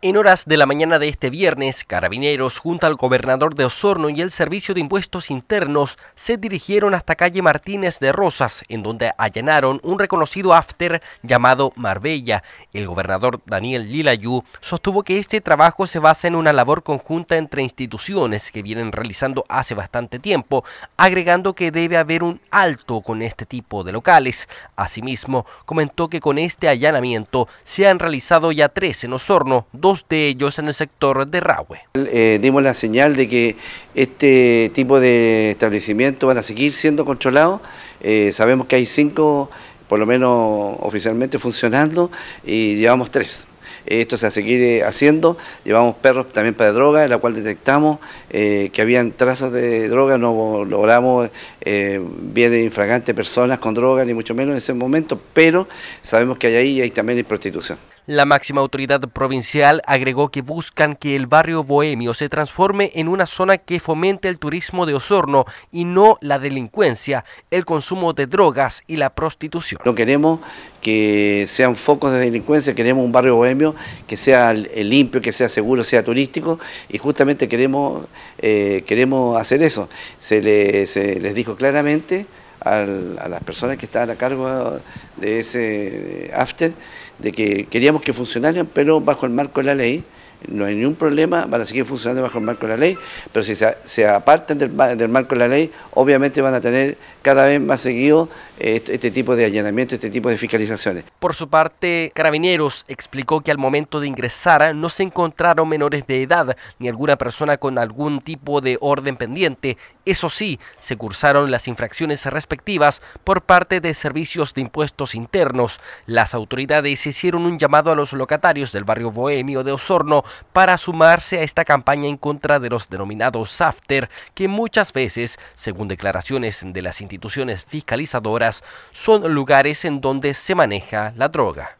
En horas de la mañana de este viernes, carabineros junto al gobernador de Osorno y el Servicio de Impuestos Internos se dirigieron hasta calle Martínez de Rosas, en donde allanaron un reconocido after llamado Marbella. El gobernador Daniel Lilayú sostuvo que este trabajo se basa en una labor conjunta entre instituciones que vienen realizando hace bastante tiempo, agregando que debe haber un alto con este tipo de locales. Asimismo, comentó que con este allanamiento se han realizado ya tres en Osorno, de ellos en el sector de Rahue. Eh, dimos la señal de que este tipo de establecimientos van a seguir siendo controlados. Eh, sabemos que hay cinco, por lo menos oficialmente, funcionando y llevamos tres esto se va a seguir eh, haciendo. Llevamos perros también para droga, en la cual detectamos que habían trazas de droga, no logramos eh, vienen infragantes personas con drogas, ni mucho menos en ese momento, pero sabemos que hay ahí hay también hay prostitución. La máxima autoridad provincial agregó que buscan que el barrio bohemio se transforme en una zona que fomente el turismo de Osorno y no la delincuencia, el consumo de drogas y la prostitución. No queremos que sean focos de delincuencia, queremos un barrio bohemio que sea eh, limpio, que sea seguro, sea turístico y justamente queremos, eh, queremos hacer eso. Se, les dijo claramente a las personas que estaban a cargo de ese after de que queríamos que funcionaran, pero bajo el marco de la ley no hay ningún problema, van a seguir funcionando bajo el marco de la ley, pero si se, se apartan del, marco de la ley, obviamente van a tener cada vez más seguido eh, este, este tipo de allanamiento, este tipo de fiscalizaciones. Por su parte, Carabineros explicó que al momento de ingresar ah, no se encontraron menores de edad ni alguna persona con algún tipo de orden pendiente. Eso sí, se cursaron las infracciones respectivas por parte de servicios de impuestos internos. Las autoridades hicieron un llamado a los locatarios del barrio bohemio de Osorno para sumarse a esta campaña en contra de los denominados SAFTER, que muchas veces, según declaraciones de las instituciones fiscalizadoras, son lugares en donde se maneja la droga.